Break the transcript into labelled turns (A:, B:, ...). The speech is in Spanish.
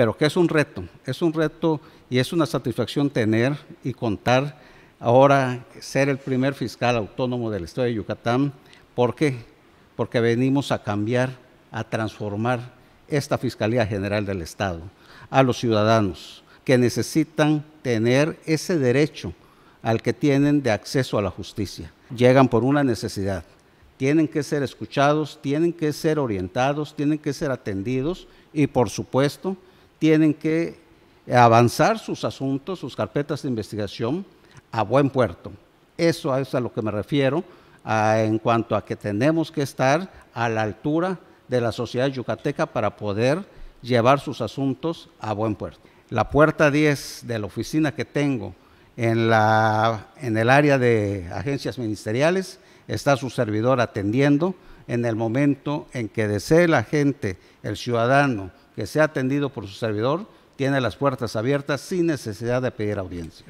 A: pero que es un reto, es un reto y es una satisfacción tener y contar ahora ser el primer fiscal autónomo del Estado de Yucatán. ¿Por qué? Porque venimos a cambiar, a transformar esta Fiscalía General del Estado, a los ciudadanos que necesitan tener ese derecho al que tienen de acceso a la justicia. Llegan por una necesidad, tienen que ser escuchados, tienen que ser orientados, tienen que ser atendidos y por supuesto tienen que avanzar sus asuntos, sus carpetas de investigación a buen puerto. Eso es a lo que me refiero en cuanto a que tenemos que estar a la altura de la sociedad yucateca para poder llevar sus asuntos a buen puerto. La puerta 10 de la oficina que tengo en, la, en el área de agencias ministeriales, está su servidor atendiendo. En el momento en que desee la gente, el ciudadano, que sea atendido por su servidor, tiene las puertas abiertas sin necesidad de pedir audiencia.